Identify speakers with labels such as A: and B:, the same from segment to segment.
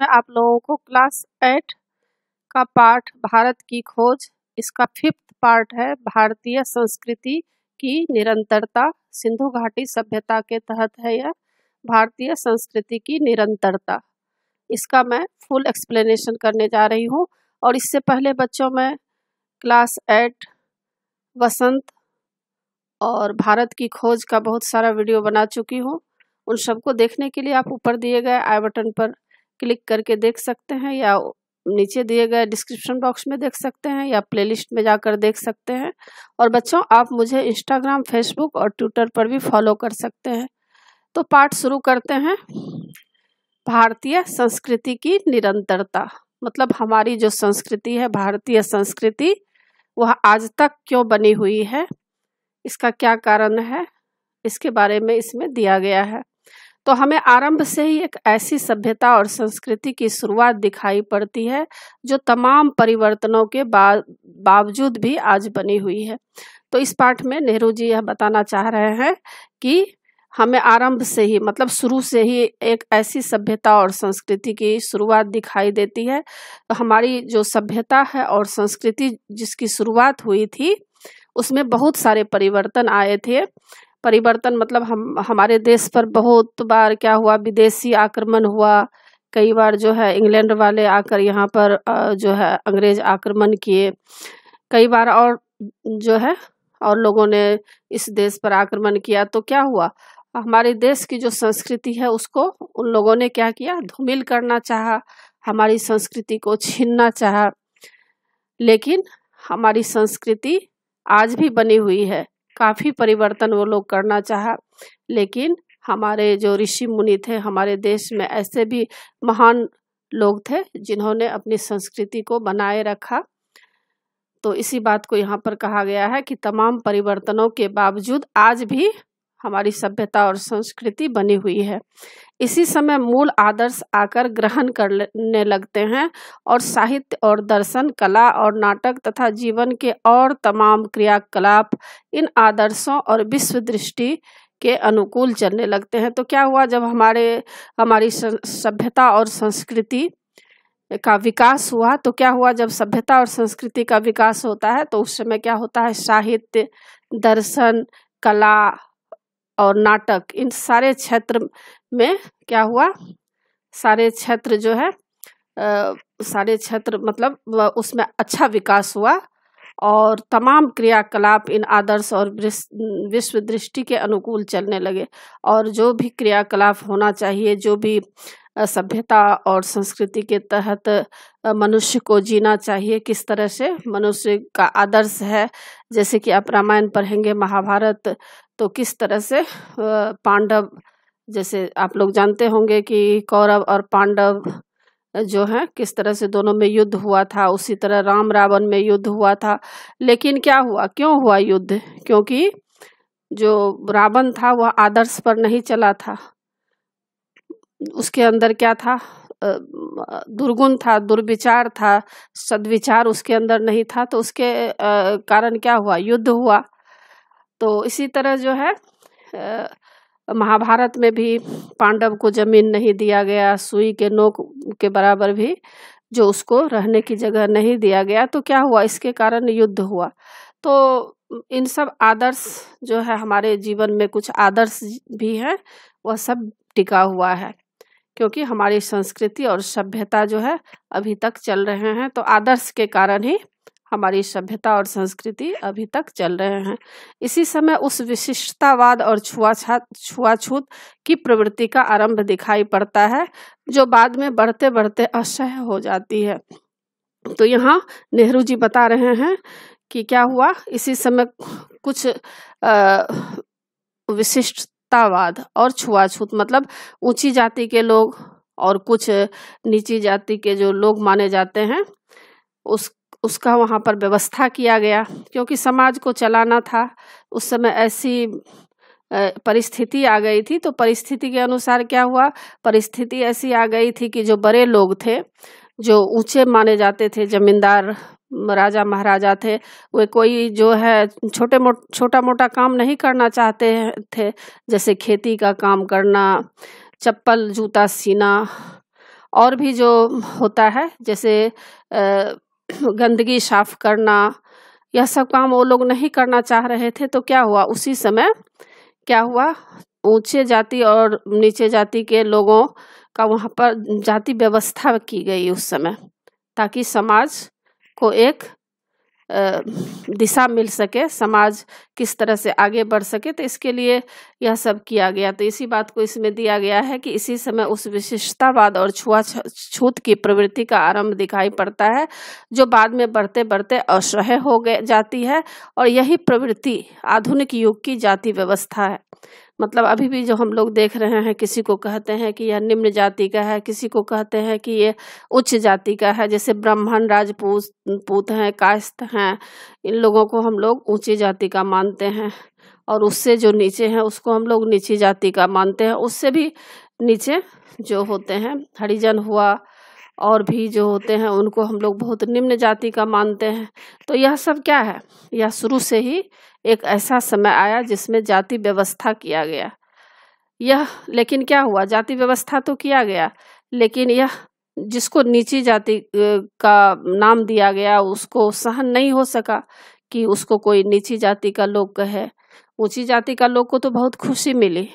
A: में आप लोगों को क्लास एट का पाठ भारत की खोज इसका फिफ्थ पार्ट है भारतीय संस्कृति की निरंतरता सिंधु घाटी सभ्यता के तहत है यह भारतीय संस्कृति की निरंतरता इसका मैं फुल एक्सप्लेनेशन करने जा रही हूँ और इससे पहले बच्चों में क्लास एट वसंत और भारत की खोज का बहुत सारा वीडियो बना चुकी हूँ उन सबको देखने के लिए आप ऊपर दिए गए आई बटन पर क्लिक करके देख सकते हैं या नीचे दिए गए डिस्क्रिप्शन बॉक्स में देख सकते हैं या प्लेलिस्ट में जाकर देख सकते हैं और बच्चों आप मुझे इंस्टाग्राम फेसबुक और ट्विटर पर भी फॉलो कर सकते हैं तो पाठ शुरू करते हैं भारतीय संस्कृति की निरंतरता मतलब हमारी जो संस्कृति है भारतीय संस्कृति वह आज तक क्यों बनी हुई है इसका क्या कारण है इसके बारे में इसमें दिया गया है तो हमें आरंभ से ही एक ऐसी सभ्यता और संस्कृति की शुरुआत दिखाई पड़ती है जो तमाम परिवर्तनों के बावजूद भी आज बनी हुई है तो इस पाठ में नेहरू जी यह बताना चाह रहे हैं कि हमें आरंभ से ही मतलब शुरू से ही एक ऐसी सभ्यता और संस्कृति की शुरुआत दिखाई देती है तो हमारी जो सभ्यता है और संस्कृति जिसकी शुरुआत हुई थी उसमें बहुत सारे परिवर्तन आए थे परिवर्तन मतलब हम हमारे देश पर बहुत बार क्या हुआ विदेशी आक्रमण हुआ कई बार जो है इंग्लैंड वाले आकर यहाँ पर जो है अंग्रेज आक्रमण किए कई बार और जो है और लोगों ने इस देश पर आक्रमण किया तो क्या हुआ हमारे देश की जो संस्कृति है उसको उन लोगों ने क्या किया धूमिल करना चाहा हमारी संस्कृति को छीनना चाहा लेकिन हमारी संस्कृति आज भी बनी हुई है काफ़ी परिवर्तन वो लोग करना चाह लेकिन हमारे जो ऋषि मुनि थे हमारे देश में ऐसे भी महान लोग थे जिन्होंने अपनी संस्कृति को बनाए रखा तो इसी बात को यहाँ पर कहा गया है कि तमाम परिवर्तनों के बावजूद आज भी हमारी सभ्यता और संस्कृति बनी हुई है इसी समय मूल आदर्श आकर ग्रहण करने लगते हैं और साहित्य और दर्शन कला और नाटक तथा जीवन के और तमाम क्रियाकलाप इन आदर्शों और विश्व दृष्टि के अनुकूल चलने लगते हैं तो क्या हुआ जब हमारे हमारी सभ्यता और संस्कृति का विकास हुआ तो क्या हुआ जब सभ्यता और संस्कृति का विकास होता है तो उस समय क्या होता है साहित्य दर्शन कला और नाटक इन सारे क्षेत्र में क्या हुआ सारे क्षेत्र जो है आ, सारे क्षेत्र मतलब उसमें अच्छा विकास हुआ और तमाम क्रियाकलाप इन आदर्श और विश्व दृष्टि के अनुकूल चलने लगे और जो भी क्रियाकलाप होना चाहिए जो भी सभ्यता और संस्कृति के तहत मनुष्य को जीना चाहिए किस तरह से मनुष्य का आदर्श है जैसे कि आप रामायण पढ़ेंगे महाभारत तो किस तरह से पांडव जैसे आप लोग जानते होंगे कि कौरव और पांडव जो है किस तरह से दोनों में युद्ध हुआ था उसी तरह राम रावण में युद्ध हुआ था लेकिन क्या हुआ क्यों हुआ युद्ध क्योंकि जो रावण था वह आदर्श पर नहीं चला था उसके अंदर क्या था दुर्गुण था दुर्विचार था सदविचार उसके अंदर नहीं था तो उसके कारण क्या हुआ युद्ध हुआ तो इसी तरह जो है महाभारत में भी पांडव को जमीन नहीं दिया गया सुई के नोक के बराबर भी जो उसको रहने की जगह नहीं दिया गया तो क्या हुआ इसके कारण युद्ध हुआ तो इन सब आदर्श जो है हमारे जीवन में कुछ आदर्श भी हैं वह सब टिका हुआ है क्योंकि हमारी संस्कृति और सभ्यता जो है अभी तक चल रहे हैं तो आदर्श के कारण ही हमारी सभ्यता और संस्कृति अभी तक चल रहे हैं इसी समय उस विशिष्टतावाद और छुआछात छुआछूत की प्रवृत्ति का आरंभ दिखाई पड़ता है जो बाद में बढ़ते बढ़ते असह्य हो जाती है तो यहाँ नेहरू जी बता रहे हैं कि क्या हुआ इसी समय कुछ विशिष्ट सत्तावाद और छुआछूत मतलब ऊंची जाति के लोग और कुछ नीची जाति के जो लोग माने जाते हैं उस उसका वहाँ पर व्यवस्था किया गया क्योंकि समाज को चलाना था उस समय ऐसी परिस्थिति आ गई थी तो परिस्थिति के अनुसार क्या हुआ परिस्थिति ऐसी आ गई थी कि जो बड़े लोग थे जो ऊंचे माने जाते थे जमींदार राजा महाराजा थे वे कोई जो है छोटे मोट छोटा मोटा काम नहीं करना चाहते थे जैसे खेती का काम करना चप्पल जूता सीना और भी जो होता है जैसे गंदगी साफ करना यह सब काम वो लोग नहीं करना चाह रहे थे तो क्या हुआ उसी समय क्या हुआ ऊंचे जाति और नीचे जाति के लोगों का वहाँ पर जाति व्यवस्था की गई उस समय ताकि समाज को एक दिशा मिल सके समाज किस तरह से आगे बढ़ सके तो इसके लिए यह सब किया गया तो इसी बात को इसमें दिया गया है कि इसी समय उस विशिष्टतावाद और छुआछूत की प्रवृत्ति का आरंभ दिखाई पड़ता है जो बाद में बढ़ते बढ़ते असह्य हो गए जाती है और यही प्रवृत्ति आधुनिक युग की जाति व्यवस्था है मतलब अभी भी जो हम लोग देख रहे हैं किसी को कहते हैं कि यह निम्न जाति का है किसी को कहते हैं कि ये उच्च जाति का है जैसे ब्राह्मण राजपूत पूत हैं कास्त हैं इन लोगों को हम लोग ऊंची जाति का मानते हैं और उससे जो नीचे हैं उसको हम लोग नीची जाति का मानते हैं उससे भी नीचे जो होते हैं हरिजन हुआ और भी जो होते हैं उनको हम लोग बहुत निम्न जाति का मानते हैं तो यह सब क्या है यह शुरू से ही एक ऐसा समय आया जिसमें जाति व्यवस्था किया गया यह लेकिन क्या हुआ जाति व्यवस्था तो किया गया लेकिन यह जिसको नीची जाति का नाम दिया गया उसको सहन नहीं हो सका कि उसको कोई नीची जाति का लोग कहे ऊंची जाति का लोग को तो बहुत खुशी मिली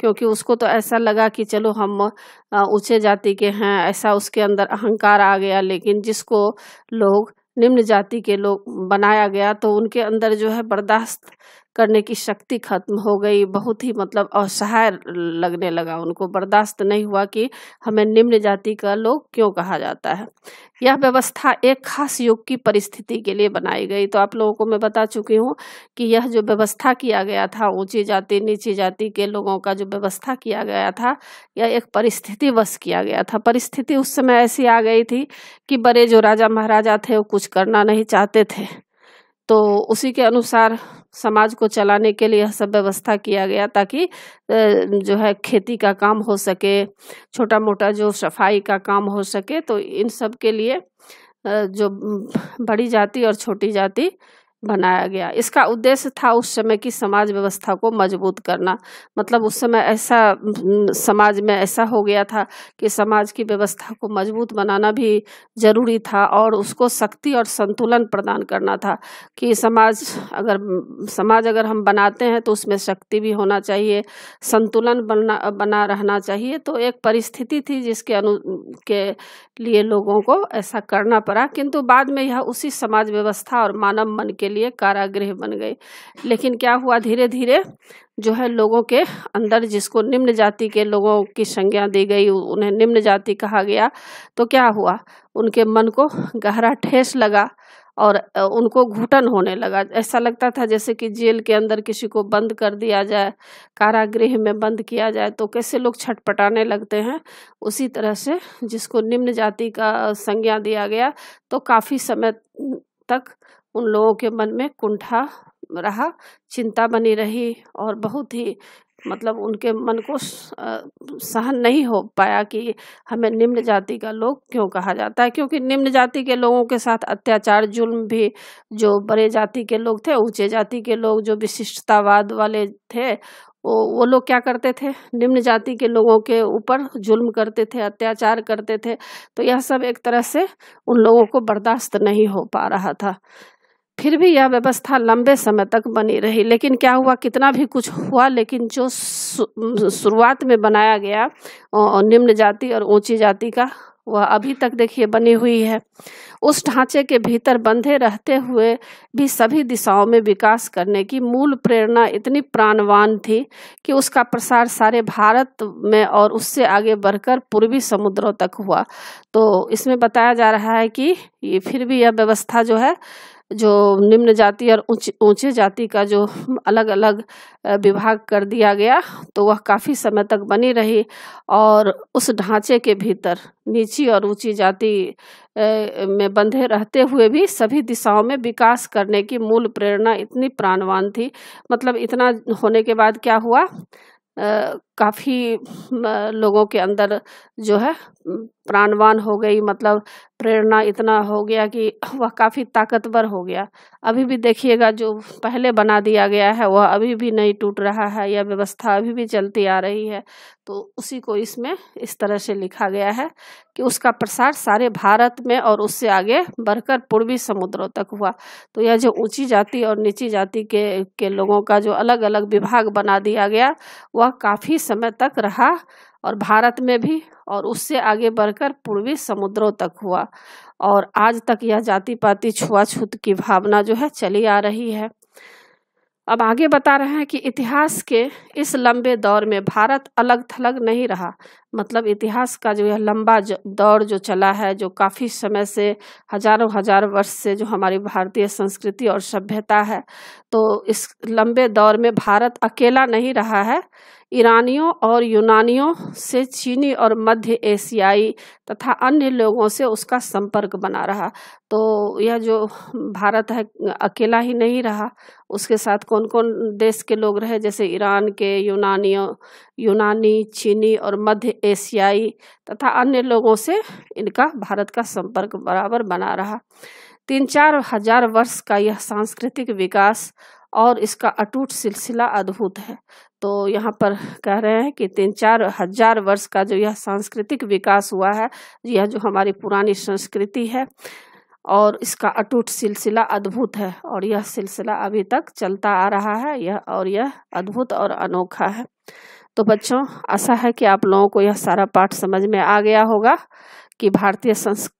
A: क्योंकि उसको तो ऐसा लगा कि चलो हम ऊंचे जाति के हैं ऐसा उसके अंदर अहंकार आ गया लेकिन जिसको लोग निम्न जाति के लोग बनाया गया तो उनके अंदर जो है बर्दाश्त करने की शक्ति खत्म हो गई बहुत ही मतलब असहाय लगने लगा उनको बर्दाश्त नहीं हुआ कि हमें निम्न जाति का लोग क्यों कहा जाता है यह व्यवस्था एक खास युग की परिस्थिति के लिए बनाई गई तो आप लोगों को मैं बता चुकी हूँ कि यह जो व्यवस्था किया गया था ऊंची जाति नीची जाति के लोगों का जो व्यवस्था किया गया था यह एक परिस्थिति वश किया गया था परिस्थिति उस समय ऐसी आ गई थी कि बड़े जो राजा महाराजा थे वो कुछ करना नहीं चाहते थे तो उसी के अनुसार समाज को चलाने के लिए सब व्यवस्था किया गया ताकि जो है खेती का काम हो सके छोटा मोटा जो सफाई का काम हो सके तो इन सब के लिए जो बड़ी जाति और छोटी जाति बनाया गया इसका उद्देश्य था उस समय की समाज व्यवस्था को मजबूत करना मतलब उस समय ऐसा समाज में ऐसा हो गया था कि समाज की व्यवस्था को मजबूत बनाना भी जरूरी था और उसको शक्ति और संतुलन प्रदान करना था कि समाज अगर समाज अगर हम बनाते हैं तो उसमें शक्ति भी होना चाहिए संतुलन बना बना रहना चाहिए तो एक परिस्थिति थी जिसके अनु के लिए लोगों को ऐसा करना पड़ा किंतु बाद में यह उसी समाज व्यवस्था और मानव मन के लिए कारागृह बन गई लेकिन क्या हुआ धीरे धीरे जो है लोगों के अंदर जिसको निम्न जाति के लोगों की संज्ञा दी गई उन्हें निम्न जाति कहा गया तो क्या हुआ उनके मन को गहरा ठेस लगा और उनको घुटन होने लगा ऐसा लगता था जैसे कि जेल के अंदर किसी को बंद कर दिया जाए कारागृह में बंद किया जाए तो कैसे लोग छटपटाने लगते हैं उसी तरह से जिसको निम्न जाति का संज्ञा दिया गया तो काफ़ी समय तक उन लोगों के मन में कुंठा रहा चिंता बनी रही और बहुत ही मतलब उनके मन को सहन नहीं हो पाया कि हमें निम्न जाति का लोग क्यों कहा जाता है क्योंकि निम्न जाति के लोगों के साथ अत्याचार जुल्म भी जो बड़े जाति के लोग थे ऊंचे जाति के लोग जो विशिष्टतावाद वाले थे वो वो लोग क्या करते थे निम्न जाति के लोगों के ऊपर जुल्म करते थे अत्याचार करते थे तो यह सब एक तरह से उन लोगों को बर्दाश्त नहीं हो पा रहा था फिर भी यह व्यवस्था लंबे समय तक बनी रही लेकिन क्या हुआ कितना भी कुछ हुआ लेकिन जो शुरुआत में बनाया गया निम्न जाति और ऊंची जाति का वह अभी तक देखिए बनी हुई है उस ढांचे के भीतर बंधे रहते हुए भी सभी दिशाओं में विकास करने की मूल प्रेरणा इतनी प्राणवान थी कि उसका प्रसार सारे भारत में और उससे आगे बढ़कर पूर्वी समुद्रों तक हुआ तो इसमें बताया जा रहा है कि ये फिर भी यह व्यवस्था जो है जो निम्न जाति और ऊंचे ऊँचे जाति का जो अलग अलग विभाग कर दिया गया तो वह काफ़ी समय तक बनी रही और उस ढांचे के भीतर नीची और ऊंची जाति में बंधे रहते हुए भी सभी दिशाओं में विकास करने की मूल प्रेरणा इतनी प्राणवान थी मतलब इतना होने के बाद क्या हुआ काफ़ी लोगों के अंदर जो है प्राणवान हो गई मतलब प्रेरणा इतना हो गया कि वह काफ़ी ताकतवर हो गया अभी भी देखिएगा जो पहले बना दिया गया है वह अभी भी नहीं टूट रहा है यह व्यवस्था अभी भी चलती आ रही है तो उसी को इसमें इस तरह से लिखा गया है कि उसका प्रसार सारे भारत में और उससे आगे बढ़कर पूर्वी समुद्रों तक हुआ तो यह जो ऊंची जाति और नीची जाति के के लोगों का जो अलग अलग विभाग बना दिया गया वह काफ़ी समय तक रहा और भारत में भी और उससे आगे बढ़कर पूर्वी समुद्रों तक हुआ और आज तक यह जाति पाति छुआछूत की भावना जो है चली आ रही है अब आगे बता रहे हैं कि इतिहास के इस लंबे दौर में भारत अलग थलग नहीं रहा मतलब इतिहास का जो यह लंबा दौर जो चला है जो काफ़ी समय से हजारों हजार वर्ष से जो हमारी भारतीय संस्कृति और सभ्यता है तो इस लंबे दौर में भारत अकेला नहीं रहा है ईरानियों और यूनानियों से चीनी और मध्य एशियाई तथा अन्य लोगों से उसका संपर्क बना रहा तो यह जो भारत है अकेला ही नहीं रहा उसके साथ कौन कौन देश के लोग रहे जैसे ईरान के यूनानियों यूनानी चीनी और मध्य एशियाई तथा अन्य लोगों से इनका भारत का संपर्क बराबर बना रहा तीन चार हजार वर्ष का यह सांस्कृतिक विकास और इसका अटूट सिलसिला अद्भुत है तो यहाँ पर कह रहे हैं कि तीन चार हजार वर्ष का जो यह सांस्कृतिक विकास हुआ है यह जो हमारी पुरानी संस्कृति है और इसका अटूट सिलसिला अद्भुत है और यह सिलसिला अभी तक चलता आ रहा है यह और यह अद्भुत और अनोखा है तो बच्चों आशा है कि आप लोगों को यह सारा पाठ समझ में आ गया होगा कि भारतीय संस्कृति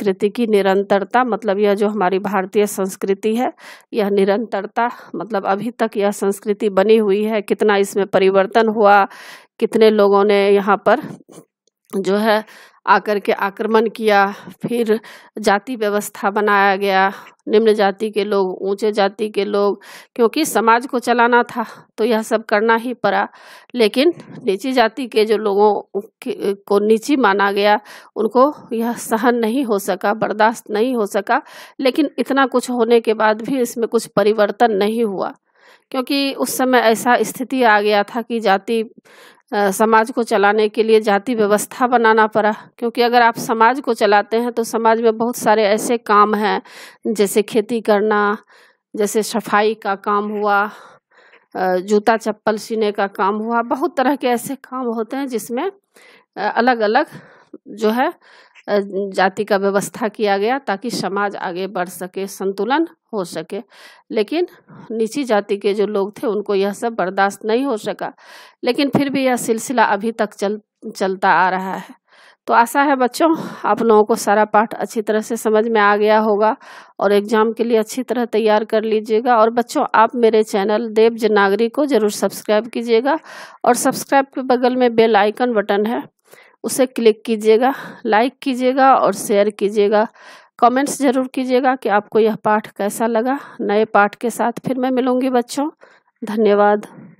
A: कृति की निरंतरता मतलब यह जो हमारी भारतीय संस्कृति है यह निरंतरता मतलब अभी तक यह संस्कृति बनी हुई है कितना इसमें परिवर्तन हुआ कितने लोगों ने यहाँ पर जो है आकर के आक्रमण किया फिर जाति व्यवस्था बनाया गया निम्न जाति के लोग ऊंचे जाति के लोग क्योंकि समाज को चलाना था तो यह सब करना ही पड़ा लेकिन निची जाति के जो लोगों को नीची माना गया उनको यह सहन नहीं हो सका बर्दाश्त नहीं हो सका लेकिन इतना कुछ होने के बाद भी इसमें कुछ परिवर्तन नहीं हुआ क्योंकि उस समय ऐसा स्थिति आ गया था कि जाति समाज को चलाने के लिए जाति व्यवस्था बनाना पड़ा क्योंकि अगर आप समाज को चलाते हैं तो समाज में बहुत सारे ऐसे काम हैं जैसे खेती करना जैसे सफाई का काम हुआ जूता चप्पल सीने का काम हुआ बहुत तरह के ऐसे काम होते हैं जिसमें अलग अलग जो है जाति का व्यवस्था किया गया ताकि समाज आगे बढ़ सके संतुलन हो सके लेकिन निची जाति के जो लोग थे उनको यह सब बर्दाश्त नहीं हो सका लेकिन फिर भी यह सिलसिला अभी तक चल चलता आ रहा है तो आशा है बच्चों आप लोगों को सारा पाठ अच्छी तरह से समझ में आ गया होगा और एग्जाम के लिए अच्छी तरह तैयार कर लीजिएगा और बच्चों आप मेरे चैनल देव जनागरी को जरूर सब्सक्राइब कीजिएगा और सब्सक्राइब के बगल में बेल आइकन बटन है उसे क्लिक कीजिएगा लाइक कीजिएगा और शेयर कीजिएगा कमेंट्स ज़रूर कीजिएगा कि आपको यह पाठ कैसा लगा नए पाठ के साथ फिर मैं मिलूँगी बच्चों धन्यवाद